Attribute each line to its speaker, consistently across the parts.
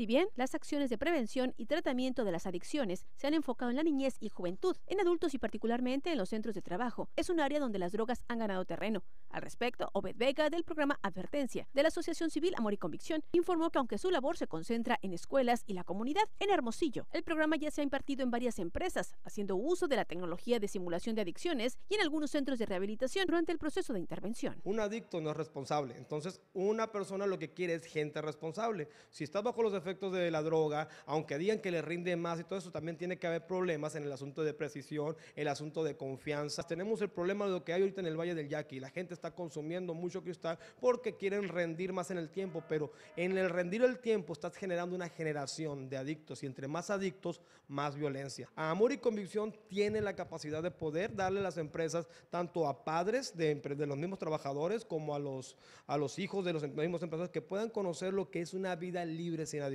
Speaker 1: Si bien las acciones de prevención y tratamiento de las adicciones se han enfocado en la niñez y juventud, en adultos y particularmente en los centros de trabajo, es un área donde las drogas han ganado terreno. Al respecto, Obed Vega, del programa Advertencia, de la Asociación Civil Amor y Convicción, informó que aunque su labor se concentra en escuelas y la comunidad, en Hermosillo, el programa ya se ha impartido en varias empresas, haciendo uso de la tecnología de simulación de adicciones y en algunos centros de rehabilitación durante el proceso
Speaker 2: de intervención. Un adicto no es responsable, entonces una persona lo que quiere es gente responsable. Si estás bajo los efectos de la droga, aunque digan que le rinde más y todo eso, también tiene que haber problemas en el asunto de precisión, el asunto de confianza. Tenemos el problema de lo que hay ahorita en el Valle del Yaqui. La gente está consumiendo mucho cristal porque quieren rendir más en el tiempo, pero en el rendir el tiempo estás generando una generación de adictos y entre más adictos, más violencia. Amor y convicción tienen la capacidad de poder darle a las empresas, tanto a padres de, de los mismos trabajadores como a los, a los hijos de los mismos empresarios, que puedan conocer lo que es una vida libre sin adictos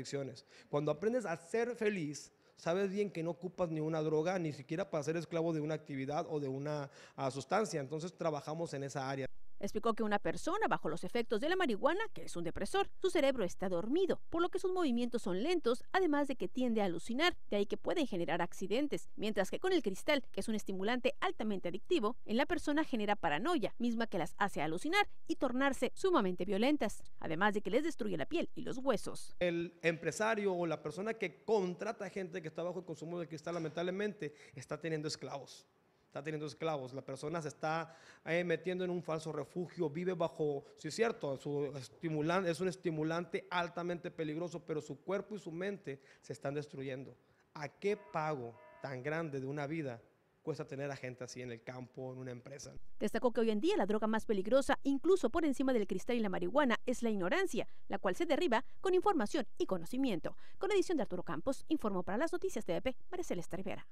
Speaker 2: cuando aprendes a ser feliz, sabes bien que no ocupas ni una droga, ni siquiera para ser esclavo de una actividad o de una ah, sustancia. Entonces trabajamos en esa área. Explicó que una persona bajo los efectos de la marihuana, que es un depresor, su cerebro está dormido,
Speaker 1: por lo que sus movimientos son lentos, además de que tiende a alucinar, de ahí que pueden generar accidentes, mientras que con el cristal, que es un estimulante altamente adictivo, en la persona genera paranoia, misma que las hace alucinar y tornarse sumamente violentas, además de que les destruye la piel y los huesos.
Speaker 2: El empresario o la persona que contrata gente que está bajo el consumo del cristal, lamentablemente, está teniendo esclavos. Está teniendo esclavos. La persona se está eh, metiendo en un falso refugio, vive bajo, sí es cierto, su estimulante, es un estimulante altamente peligroso, pero su cuerpo y su mente se están destruyendo. ¿A qué pago tan grande de una vida cuesta tener a gente así en el campo, en una empresa.
Speaker 1: Destacó que hoy en día la droga más peligrosa, incluso por encima del cristal y la marihuana, es la ignorancia, la cual se derriba con información y conocimiento. Con edición de Arturo Campos, informó para las noticias de María marcela Rivera.